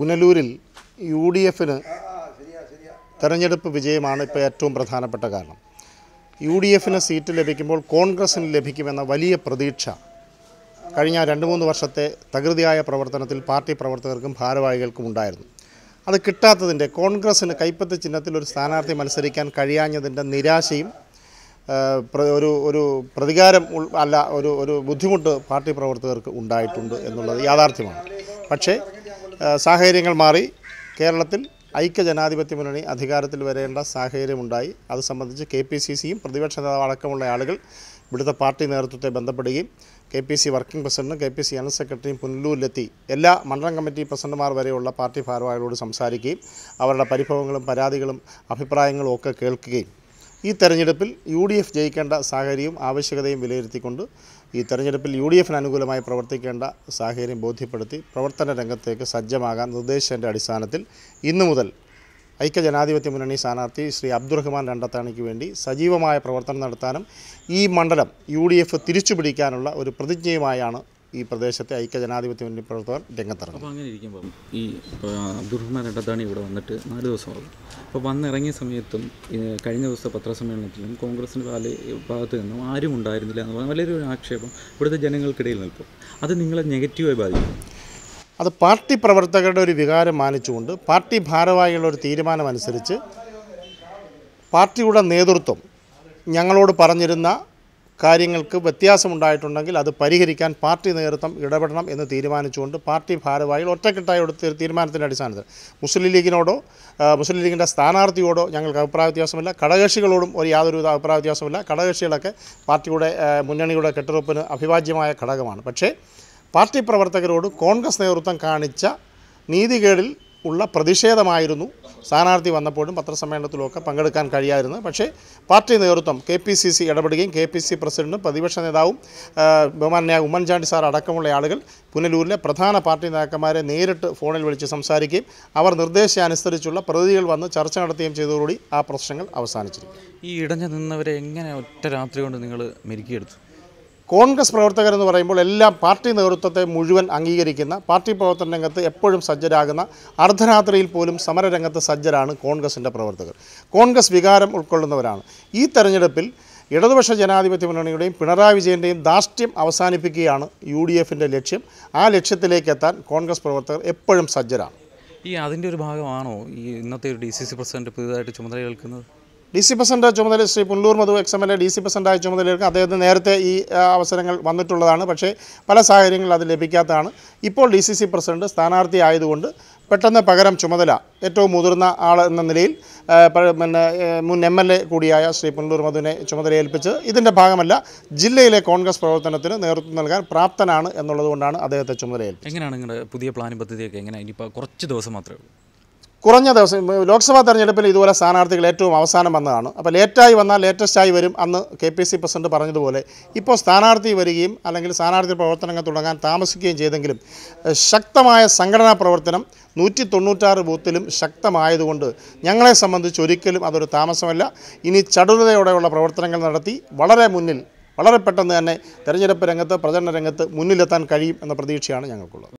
പുനലൂരിൽ U D എഫിന് തെരഞ്ഞെടുപ്പ് വിജയമാണ് ഇപ്പോൾ ഏറ്റവും പ്രധാനപ്പെട്ട കാരണം യു ഡി എഫിന് സീറ്റ് ലഭിക്കുമ്പോൾ കോൺഗ്രസ്സിന് ലഭിക്കുമെന്ന വലിയ പ്രതീക്ഷ കഴിഞ്ഞ രണ്ട് മൂന്ന് വർഷത്തെ തകൃതിയായ പ്രവർത്തനത്തിൽ പാർട്ടി പ്രവർത്തകർക്കും ഭാരവാഹികൾക്കും ഉണ്ടായിരുന്നു അത് കിട്ടാത്തതിൻ്റെ കോൺഗ്രസ്സിന് കൈപ്പത്ത് ചിഹ്നത്തിൽ ഒരു സ്ഥാനാർത്ഥി മത്സരിക്കാൻ കഴിയാഞ്ഞതിൻ്റെ നിരാശയും ഒരു ഒരു പ്രതികാരം അല്ല ഒരു ഒരു ബുദ്ധിമുട്ട് പാർട്ടി പ്രവർത്തകർക്ക് ഉണ്ടായിട്ടുണ്ട് എന്നുള്ളത് യാഥാർത്ഥ്യമാണ് പക്ഷേ സാഹചര്യങ്ങൾ മാറി കേരളത്തിൽ ഐക്യ ജനാധിപത്യ മുന്നണി അധികാരത്തിൽ വരേണ്ട സാഹചര്യമുണ്ടായി അത് സംബന്ധിച്ച് കെ പി സി സിയും പ്രതിപക്ഷ അടക്കമുള്ള ആളുകൾ ഇവിടുത്തെ പാർട്ടി നേതൃത്വത്തെ ബന്ധപ്പെടുകയും കെ പി സി വർക്കിംഗ് പ്രസിഡന്റും കെ പി സി ജനറൽ സെക്രട്ടറിയും പുനലൂരിലെത്തി എല്ലാ മണ്ഡലം കമ്മിറ്റി പ്രസിഡന്റുമാർ വരെയുള്ള പാർട്ടി ഭാരവാഹികളോട് സംസാരിക്കുകയും അവരുടെ പരിഭവങ്ങളും പരാതികളും അഭിപ്രായങ്ങളും ഒക്കെ കേൾക്കുകയും ഈ തെരഞ്ഞെടുപ്പിൽ യു ഡി എഫ് ജയിക്കേണ്ട സാഹചര്യവും ആവശ്യകതയും വിലയിരുത്തിക്കൊണ്ട് ഈ തെരഞ്ഞെടുപ്പിൽ യു ഡി എഫിന് അനുകൂലമായി പ്രവർത്തിക്കേണ്ട സാഹചര്യം ബോധ്യപ്പെടുത്തി പ്രവർത്തന രംഗത്തേക്ക് സജ്ജമാകാൻ നിർദ്ദേശത്തിൻ്റെ അടിസ്ഥാനത്തിൽ ഇന്നു മുതൽ ഐക്യ ജനാധിപത്യ മുന്നണി സ്ഥാനാർത്ഥി ശ്രീ അബ്ദുറഹ്മാൻ രണ്ടത്താണിക്ക് വേണ്ടി സജീവമായ പ്രവർത്തനം നടത്താനും ഈ മണ്ഡലം യു ഡി എഫ് തിരിച്ചുപിടിക്കാനുള്ള ഒരു പ്രതിജ്ഞയുമായാണ് ഈ പ്രദേശത്തെ ഐക്യ ജനാധിപത്യ മുന്നണി പ്രവർത്തകർ രംഗത്തിറങ്ങും അപ്പോൾ അങ്ങനെ ഇരിക്കുമ്പോൾ ഈ അബ്ദുറഹ്മാൻ ഇടത്താണ് ഇവിടെ വന്നിട്ട് നാല് ദിവസമാകും അപ്പോൾ വന്നിറങ്ങിയ സമയത്തും കഴിഞ്ഞ ദിവസത്തെ പത്രസമ്മേളനത്തിലും കോൺഗ്രസിൻ്റെ പാല് ഭാഗത്ത് നിന്നും ആരും ഉണ്ടായിരുന്നില്ല എന്ന് പറഞ്ഞാൽ വലിയൊരു ആക്ഷേപം ഇവിടുത്തെ ജനങ്ങൾക്കിടയിൽ നിൽക്കും അത് നിങ്ങളെ നെഗറ്റീവായി ബാധിക്കും അത് പാർട്ടി പ്രവർത്തകരുടെ ഒരു വികാരം മാനിച്ചുകൊണ്ട് പാർട്ടി ഭാരവാഹികളുടെ ഒരു തീരുമാനമനുസരിച്ച് പാർട്ടിയുടെ നേതൃത്വം ഞങ്ങളോട് പറഞ്ഞിരുന്ന കാര്യങ്ങൾക്ക് വ്യത്യാസമുണ്ടായിട്ടുണ്ടെങ്കിൽ അത് പരിഹരിക്കാൻ പാർട്ടി നേതൃത്വം ഇടപെടണം എന്ന് തീരുമാനിച്ചുകൊണ്ട് പാർട്ടി ഭാരവാഹികൾ ഒറ്റക്കെട്ടായി എടുത്ത തീരുമാനത്തിൻ്റെ അടിസ്ഥാനത്തിൽ മുസ്ലിം ലീഗിനോടോ മുസ്ലിം ലീഗിൻ്റെ സ്ഥാനാർത്ഥിയോടോ ഞങ്ങൾക്ക് അഭിപ്രായ വ്യത്യാസമില്ല ഘടകകക്ഷികളോടും ഒരു യാതൊരുവിധ അഭിപ്രായ വ്യത്യാസമില്ല ഘടകകക്ഷികളൊക്കെ പാർട്ടിയുടെ മുന്നണിയുടെ കെട്ടിറപ്പിന് അഭിവാജ്യമായ ഘടകമാണ് പക്ഷേ പാർട്ടി പ്രവർത്തകരോട് കോൺഗ്രസ് നേതൃത്വം കാണിച്ച നീതികേടിൽ ഉള്ള പ്രതിഷേധമായിരുന്നു സ്ഥാനാർത്ഥി വന്നപ്പോഴും പത്രസമ്മേളനത്തിലുമൊക്കെ പങ്കെടുക്കാൻ കഴിയാതിരുന്നു പക്ഷേ പാർട്ടി നേതൃത്വം കെ പി സി സി ഇടപെടുകയും കെ പി സി പ്രസിഡന്റും പ്രതിപക്ഷ നേതാവും ബഹുമാനായ ഉമ്മൻചാണ്ടി സാർ അടക്കമുള്ള ആളുകൾ പുനലൂരിലെ പ്രധാന പാർട്ടി നേതാക്കന്മാരെ നേരിട്ട് ഫോണിൽ വിളിച്ച് സംസാരിക്കുകയും അവർ നിർദ്ദേശിച്ചനുസരിച്ചുള്ള പ്രതിനിധികൾ വന്ന് ചർച്ച നടത്തുകയും ചെയ്തതോടുകൂടി ആ പ്രശ്നങ്ങൾ അവസാനിച്ചിരിക്കും ഈ ഇടഞ്ഞു നിന്നവരെ എങ്ങനെ ഒറ്റ രാത്രി കൊണ്ട് നിങ്ങൾ മെരുക്കിയെടുത്തു കോൺഗ്രസ് എന്ന് പറയുമ്പോൾ എല്ലാം പാർട്ടി നേതൃത്വത്തെ മുഴുവൻ അംഗീകരിക്കുന്ന പാർട്ടി പ്രവർത്തന രംഗത്ത് എപ്പോഴും സജ്ജരാകുന്ന അർദ്ധരാത്രിയിൽ പോലും സമരരംഗത്ത് സജ്ജരാണ് കോൺഗ്രസിൻ്റെ പ്രവർത്തകർ കോൺഗ്രസ് വികാരം ഉൾക്കൊള്ളുന്നവരാണ് ഈ തെരഞ്ഞെടുപ്പിൽ ഇടതുപക്ഷ ജനാധിപത്യ മുന്നണിയുടെയും പിണറായി വിജയൻ്റെയും ദാർഷ്ട്യം അവസാനിപ്പിക്കുകയാണ് യു ഡി എഫിൻ്റെ ലക്ഷ്യം ആ ലക്ഷ്യത്തിലേക്ക് എത്താൻ കോൺഗ്രസ് പ്രവർത്തകർ എപ്പോഴും സജ്ജരാണ് ഈ അതിൻ്റെ ഒരു ഭാഗമാണോ ഈ ഇന്നത്തെ ഒരു ഡി സി സി പ്രസിഡന്റ് പുതിയതായിട്ട് ചുമതല ഡി സി പ്രസിഡന്റ് ചുമതല Shri Pullur Madhu ex M L A D C പ്രസിഡന്റായ ചുമതലയിലേക്ക് അദ്ദേഹത്തിന് നേരത്തെ ഈ അവസരങ്ങൾ വന്നിട്ടുള്ളതാണ് പക്ഷേ പല സാഹചര്യങ്ങളിൽ അത് ലഭിക്കാത്തതാണ് ഇപ്പോൾ ഡി സി സി പ്രസിഡന്റ് സ്ഥാനാർത്ഥി ആയതുകൊണ്ട് പെട്ടെന്ന് പകരം ചുമതല ഏറ്റവും മുതിർന്ന ആൾ എന്ന നിലയിൽ പിന്നെ മുൻ എം എൽ എ കൂടിയായ ശ്രീ പുനലൂർ മധുവിനെ ചുമതലയേൽപ്പിച്ചത് ഇതിൻ്റെ ഭാഗമല്ല ജില്ലയിലെ കോൺഗ്രസ് പ്രവർത്തനത്തിന് നേതൃത്വം നൽകാൻ പ്രാപ്തനാണ് എന്നുള്ളതുകൊണ്ടാണ് അദ്ദേഹത്തെ ചുമതലയേൽപ്പിച്ചത് എങ്ങനെയാണ് നിങ്ങളുടെ പുതിയ പ്ലാൻ പദ്ധതിയൊക്കെ എങ്ങനെയാണ് ഇനിയിപ്പോൾ കുറച്ച് ദിവസം മാത്രമേ ഉള്ളൂ കുറഞ്ഞ ദിവസം ലോക്സഭാ തെരഞ്ഞെടുപ്പിൽ ഇതുപോലെ സ്ഥാനാർത്ഥികൾ ഏറ്റവും അവസാനം വന്നതാണ് അപ്പോൾ ലേറ്റായി വന്നാൽ ലേറ്റസ്റ്റായി വരും അന്ന് കെ പി സി പ്രസിഡന്റ് പറഞ്ഞതുപോലെ ഇപ്പോൾ സ്ഥാനാർത്ഥി വരികയും അല്ലെങ്കിൽ സ്ഥാനാർത്ഥി പ്രവർത്തനങ്ങൾ തുടങ്ങാൻ താമസിക്കുകയും ചെയ്തെങ്കിലും ശക്തമായ സംഘടനാ പ്രവർത്തനം നൂറ്റി തൊണ്ണൂറ്റാറ് ബൂത്തിലും ശക്തമായതുകൊണ്ട് ഞങ്ങളെ സംബന്ധിച്ച് ഒരിക്കലും അതൊരു താമസമല്ല ഇനി ചടുലതയോടെയുള്ള പ്രവർത്തനങ്ങൾ നടത്തി വളരെ മുന്നിൽ വളരെ പെട്ടെന്ന് തന്നെ തെരഞ്ഞെടുപ്പ് രംഗത്ത് പ്രചരണ രംഗത്ത് മുന്നിലെത്താൻ കഴിയും എന്ന പ്രതീക്ഷയാണ് ഞങ്ങൾക്കുള്ളത്